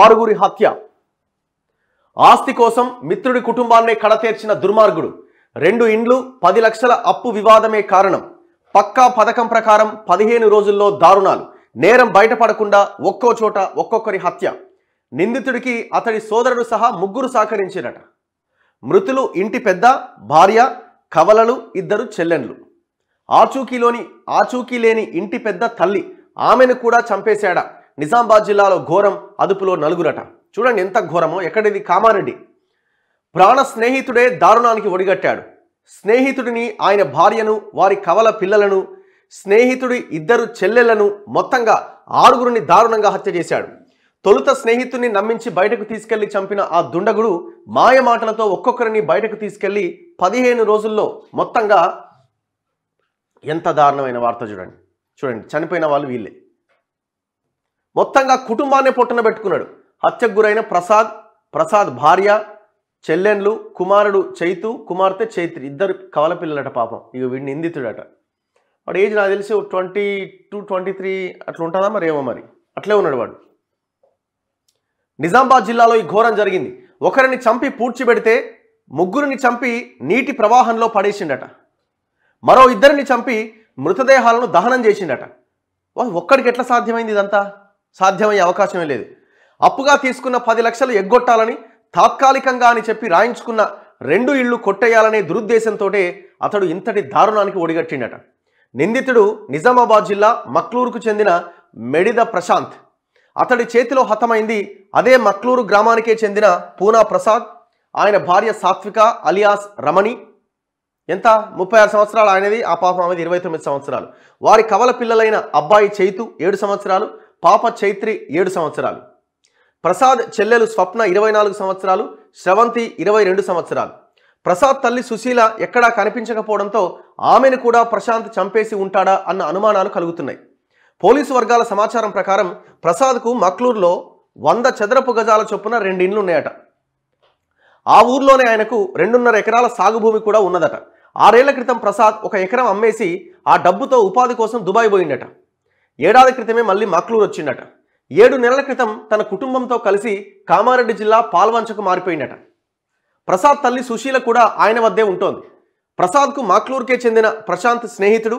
ఆరుగురి హత్య ఆస్తి కోసం మిత్రుడి కుటుంబాన్నే కడతీర్చిన దుర్మార్గుడు రెండు ఇండ్లు పది లక్షల అప్పు వివాదమే కారణం పక్కా పథకం ప్రకారం పదిహేను రోజుల్లో దారుణాలు నేరం బయటపడకుండా ఒక్కో చోట ఒక్కొక్కరి హత్య నిందితుడికి అతడి సోదరుడు సహా ముగ్గురు సహకరించినట మృతులు ఇంటి పెద్ద భార్య కవలలు ఇద్దరు చెల్లెన్లు ఆచూకీలోని ఆచూకీ లేని ఇంటి పెద్ద తల్లి ఆమెను కూడా చంపేశాడా నిజామాబాద్ జిల్లాలో ఘోరం అదుపులో నలుగురట చూడండి ఎంత ఘోరమో ఎక్కడిది కామారెడ్డి ప్రాణ స్నేహితుడే దారుణానికి ఒడిగట్టాడు స్నేహితుడిని ఆయన భార్యను వారి కవల పిల్లలను స్నేహితుడి ఇద్దరు చెల్లెళ్లను మొత్తంగా ఆరుగురిని దారుణంగా హత్య చేశాడు తొలుత స్నేహితుడిని నమ్మించి బయటకు తీసుకెళ్లి చంపిన ఆ దుండగుడు మాయ మాటలతో ఒక్కొక్కరిని బయటకు తీసుకెళ్లి పదిహేను రోజుల్లో మొత్తంగా ఎంత దారుణమైన వార్త చూడండి చూడండి చనిపోయిన వాళ్ళు వీళ్ళే మొత్తంగా కుటుంబాన్ని పొట్టున పెట్టుకున్నాడు హత్యకు గురైన ప్రసాద్ ప్రసాద్ భార్య చెల్లెన్లు కుమారుడు చైతు కుమార్తె చైత్రి ఇద్దరు కవలపిల్లలట పాపం ఇక వీడిని నిందితుడట వాడు ఏజ్ నాకు తెలిసి ట్వంటీ టూ ట్వంటీ త్రీ అట్లా ఉంటుందా మరి ఏమో మరి అట్లే ఉన్నాడు వాడు నిజామాబాద్ జిల్లాలో ఈ ఘోరం జరిగింది ఒకరిని చంపి పూడ్చిపెడితే ముగ్గురిని చంపి నీటి ప్రవాహంలో పడేసిండట మరో ఇద్దరిని చంపి మృతదేహాలను దహనం చేసిండట ఒక్కడికి ఎట్లా సాధ్యమైంది ఇదంతా సాధ్యమయ్యే అవకాశమే లేదు అప్పుగా తీసుకున్న పది లక్షలు ఎగ్గొట్టాలని తాత్కాలికంగా అని చెప్పి రాయించుకున్న రెండు ఇళ్ళు కొట్టేయాలనే దురుద్దేశంతో అతడు ఇంతటి దారుణానికి ఒడిగట్టిండట నిందితుడు నిజామాబాద్ జిల్లా మక్లూరుకు చెందిన మెడిద ప్రశాంత్ అతడి చేతిలో హతమైంది అదే మక్లూరు గ్రామానికే చెందిన పూనా ప్రసాద్ ఆయన భార్య సాత్విక అలియాస్ రమణి ఎంత ముప్పై ఆరు సంవత్సరాలు ఆయనది ఆ పాప ఆమెది ఇరవై తొమ్మిది సంవత్సరాలు వారి కవల పిల్లలైన అబ్బాయి చేతు ఏడు సంవత్సరాలు పాప చైత్రి ఏడు సంవత్సరాలు ప్రసాద్ చెల్లెలు స్వప్న ఇరవై నాలుగు సంవత్సరాలు శ్రవంతి ఇరవై రెండు సంవత్సరాలు ప్రసాద్ తల్లి సుశీల ఎక్కడా కనిపించకపోవడంతో ఆమెను కూడా ప్రశాంత్ చంపేసి ఉంటాడా అన్న అనుమానాలు కలుగుతున్నాయి పోలీసు వర్గాల సమాచారం ప్రకారం ప్రసాద్కు మక్లూర్లో వంద చదరపు గజాల చొప్పున రెండిండ్లు ఉన్నాయట ఆ ఊర్లోనే ఆయనకు రెండున్నర ఎకరాల సాగు భూమి కూడా ఉన్నదట ఆరేళ్ల క్రితం ప్రసాద్ ఒక ఎకరం అమ్మేసి ఆ డబ్బుతో ఉపాధి కోసం దుబాయ్ పోయిండట ఏడాది క్రితమే మళ్ళీ మక్లూరు వచ్చిండట ఏడు నెలల క్రితం తన కుటుంబంతో కలిసి కామారెడ్డి జిల్లా పాల్వంచకు మారిపోయిందట ప్రసాద్ తల్లి సుశీల కూడా ఆయన వద్దే ఉంటోంది ప్రసాద్కు మాక్లూరుకే చెందిన ప్రశాంత్ స్నేహితుడు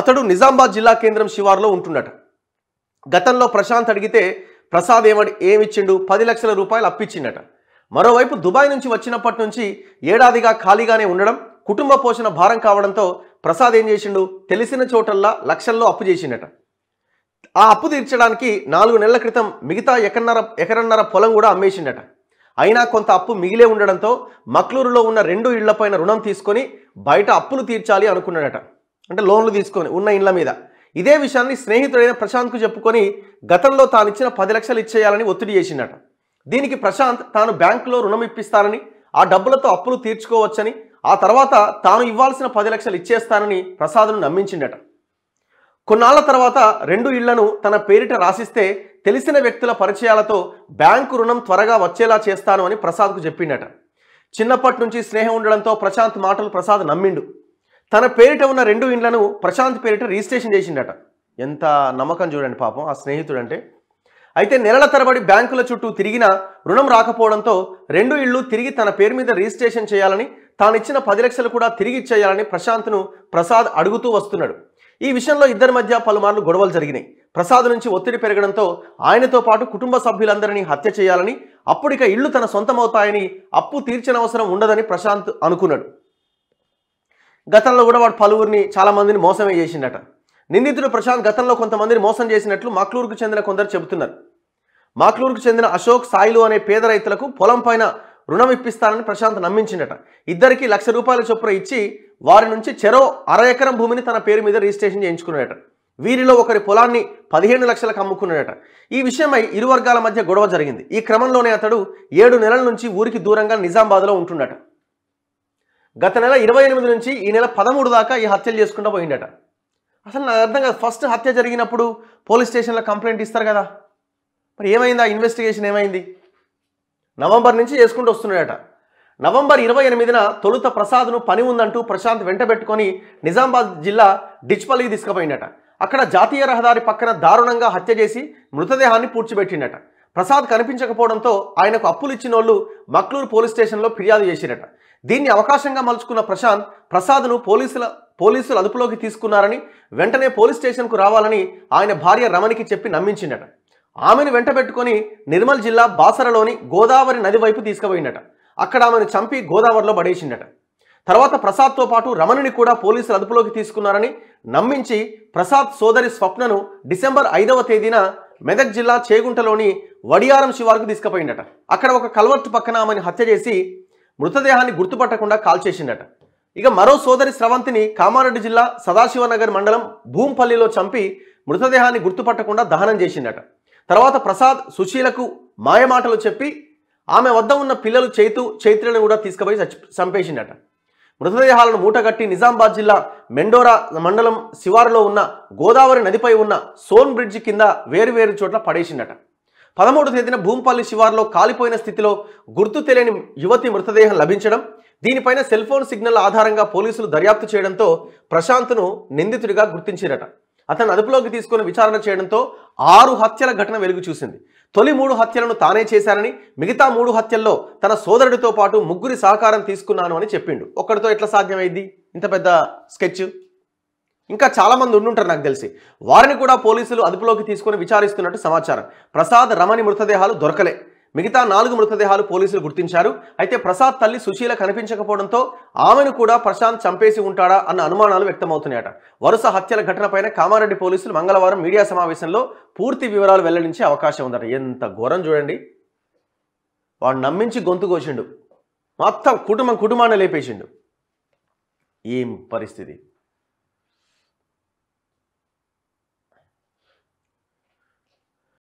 అతడు నిజామాబాద్ జిల్లా కేంద్రం శివార్లో ఉంటుండట గతంలో ప్రశాంత్ అడిగితే ప్రసాద్ ఏమడి ఏమిచ్చిండు పది లక్షల రూపాయలు అప్పిచ్చిండట మరోవైపు దుబాయ్ నుంచి వచ్చినప్పటి నుంచి ఏడాదిగా ఖాళీగానే ఉండడం కుటుంబ పోషణ భారం కావడంతో ప్రసాద్ ఏం చేసిండు తెలిసిన చోటల్లా లక్షల్లో అప్పు చేసిండట ఆ అప్పు తీర్చడానికి నాలుగు నెలల క్రితం మిగతా ఎకరన్నర ఎకరన్నర పొలం కూడా అమ్మేసిండట అయినా కొంత అప్పు మిగిలే ఉండడంతో మక్లూరులో ఉన్న రెండు ఇళ్లపైన రుణం తీసుకొని బయట అప్పులు తీర్చాలి అనుకున్నాడట అంటే లోన్లు తీసుకొని ఉన్న ఇండ్ల మీద ఇదే విషయాన్ని స్నేహితుడైన ప్రశాంత్కు చెప్పుకొని గతంలో తాను ఇచ్చిన పది లక్షలు ఇచ్చేయాలని ఒత్తిడి చేసిండట దీనికి ప్రశాంత్ తాను బ్యాంకులో రుణం ఇప్పిస్తానని ఆ డబ్బులతో అప్పులు తీర్చుకోవచ్చని ఆ తర్వాత తాను ఇవ్వాల్సిన పది లక్షలు ఇచ్చేస్తానని ప్రసాద్ను నమ్మించిండట కొన్నాళ్ల తర్వాత రెండు ఇళ్లను తన పేరిట రాసిస్తే తెలిసిన వ్యక్తుల పరిచయాలతో బ్యాంకు రుణం త్వరగా వచ్చేలా చేస్తాను అని ప్రసాద్కు చెప్పిండట చిన్నప్పటి నుంచి స్నేహం ఉండడంతో ప్రశాంత్ మాటలు ప్రసాద్ నమ్మిండు తన పేరిట ఉన్న రెండు ఇండ్లను ప్రశాంత్ పేరిట రిజిస్ట్రేషన్ చేసిండట ఎంత నమ్మకం చూడండి పాపం ఆ స్నేహితుడు అంటే అయితే నెలల తరబడి బ్యాంకుల చుట్టూ తిరిగిన రుణం రాకపోవడంతో రెండు ఇళ్ళు తిరిగి తన పేరు మీద రిజిస్ట్రేషన్ చేయాలని తాను ఇచ్చిన పది లక్షలు కూడా తిరిగి ఇచ్చేయాలని ప్రశాంత్ను ప్రసాద్ అడుగుతూ వస్తున్నాడు ఈ విషయంలో ఇద్దరి మధ్య పలుమార్లు గొడవలు జరిగినాయి ప్రసాద్ నుంచి ఒత్తిడి పెరగడంతో ఆయనతో పాటు కుటుంబ సభ్యులందరినీ హత్య చేయాలని అప్పుడిక ఇళ్లు తన సొంతమవుతాయని అప్పు అవసరం ఉండదని ప్రశాంత్ అనుకున్నాడు గతంలో కూడా వాడు పలువురిని చాలామందిని మోసమే చేసిండట నిందితుడు ప్రశాంత్ గతంలో కొంతమందిని మోసం చేసినట్లు మాక్లూరుకు చెందిన కొందరు చెబుతున్నారు మాక్లూరుకు చెందిన అశోక్ సాయిలు అనే పేద రైతులకు పొలం పైన రుణం ఇప్పిస్తానని ప్రశాంత్ నమ్మించిండట ఇద్దరికి లక్ష రూపాయల చొప్పున ఇచ్చి వారి నుంచి చెరో అర ఎకరం భూమిని తన పేరు మీద రిజిస్ట్రేషన్ చేయించుకున్నాడట వీరిలో ఒకరి పొలాన్ని పదిహేను లక్షలకు అమ్ముకున్నాడట ఈ విషయమై ఇరు వర్గాల మధ్య గొడవ జరిగింది ఈ క్రమంలోనే అతడు ఏడు నెలల నుంచి ఊరికి దూరంగా నిజామాబాద్లో ఉంటుండట గత నెల ఇరవై ఎనిమిది నుంచి ఈ నెల పదమూడు దాకా ఈ హత్యలు చేసుకుంటూ పోయిండట అసలు నాకు అర్థం కాదు ఫస్ట్ హత్య జరిగినప్పుడు పోలీస్ స్టేషన్లో కంప్లైంట్ ఇస్తారు కదా మరి ఏమైందా ఇన్వెస్టిగేషన్ ఏమైంది నవంబర్ నుంచి చేసుకుంటూ వస్తున్నాడట నవంబర్ ఇరవై ఎనిమిదిన తొలుత ప్రసాద్ను పని ఉందంటూ ప్రశాంత్ వెంటబెట్టుకొని నిజామాబాద్ జిల్లా డిచ్పల్లికి తీసుకుపోయిండట అక్కడ జాతీయ రహదారి పక్కన దారుణంగా హత్య చేసి మృతదేహాన్ని పూడ్చిపెట్టిండట ప్రసాద్ కనిపించకపోవడంతో ఆయనకు అప్పులు ఇచ్చిన వాళ్ళు మక్లూరు పోలీస్ స్టేషన్లో ఫిర్యాదు చేసిరట దీన్ని అవకాశంగా మలుచుకున్న ప్రశాంత్ ప్రసాద్ను పోలీసుల పోలీసులు అదుపులోకి తీసుకున్నారని వెంటనే పోలీస్ స్టేషన్కు రావాలని ఆయన భార్య రమణికి చెప్పి నమ్మించిండట ఆమెను వెంట నిర్మల్ జిల్లా బాసరలోని గోదావరి నది వైపు తీసుకుపోయిందట అక్కడ ఆమెను చంపి గోదావరిలో పడేసిండట తర్వాత ప్రసాద్తో పాటు రమణిని కూడా పోలీసులు అదుపులోకి తీసుకున్నారని నమ్మించి ప్రసాద్ సోదరి స్వప్నను డిసెంబర్ ఐదవ తేదీన మెదక్ జిల్లా చేగుంటలోని వడియారం శివారుకు తీసుకుపోయిందట అక్కడ ఒక కల్వర్టు పక్కన ఆమెను హత్య చేసి మృతదేహాన్ని గుర్తుపట్టకుండా కాల్చేసిండట ఇక మరో సోదరి స్రవంతిని కామారెడ్డి జిల్లా సదాశివనగర్ మండలం భూంపల్లిలో చంపి మృతదేహాన్ని గుర్తుపట్టకుండా దహనం చేసిండట తర్వాత ప్రసాద్ సుశీలకు మాయమాటలు చెప్పి ఆమె వద్ద ఉన్న పిల్లలు చేతు చైత్రులను కూడా తీసుకుపోయి చంపేసిండట మృతదేహాలను మూటగట్టి నిజామాబాద్ జిల్లా మెండోరా మండలం శివారులో ఉన్న గోదావరి నదిపై ఉన్న సోన్ బ్రిడ్జి కింద వేరువేరు చోట్ల పడేసిండట పదమూడు తేదీన భూంపల్లి శివార్లో కాలిపోయిన స్థితిలో గుర్తు తెలియని యువతి మృతదేహం లభించడం దీనిపైన సెల్ ఫోన్ సిగ్నల్ ఆధారంగా పోలీసులు దర్యాప్తు చేయడంతో ప్రశాంత్ను నిందితుడిగా గుర్తించారట అతను అదుపులోకి తీసుకుని విచారణ చేయడంతో ఆరు హత్యల ఘటన వెలుగు చూసింది తొలి మూడు హత్యలను తానే చేశానని మిగతా మూడు హత్యల్లో తన సోదరుడితో పాటు ముగ్గురి సహకారం తీసుకున్నాను అని చెప్పిండు ఒక్కడితో ఎట్లా సాధ్యమైంది ఇంత పెద్ద స్కెచ్ ఇంకా చాలామంది ఉండుంటారు నాకు తెలిసి వారిని కూడా పోలీసులు అదుపులోకి తీసుకుని విచారిస్తున్నట్టు సమాచారం ప్రసాద్ రమణి మృతదేహాలు దొరకలే మిగతా నాలుగు మృతదేహాలు పోలీసులు గుర్తించారు అయితే ప్రసాద్ తల్లి సుశీల కనిపించకపోవడంతో ఆమెను కూడా ప్రశాంత్ చంపేసి ఉంటాడా అన్న అనుమానాలు వ్యక్తమవుతున్నాయట వరుస హత్యల ఘటనపైన కామారెడ్డి పోలీసులు మంగళవారం మీడియా సమావేశంలో పూర్తి వివరాలు వెల్లడించే అవకాశం ఉందట ఎంత ఘోరం చూడండి వాడు నమ్మించి గొంతు కోసిండు మొత్తం కుటుంబం కుటుంబాన్ని లేపేసిండు ఏం పరిస్థితి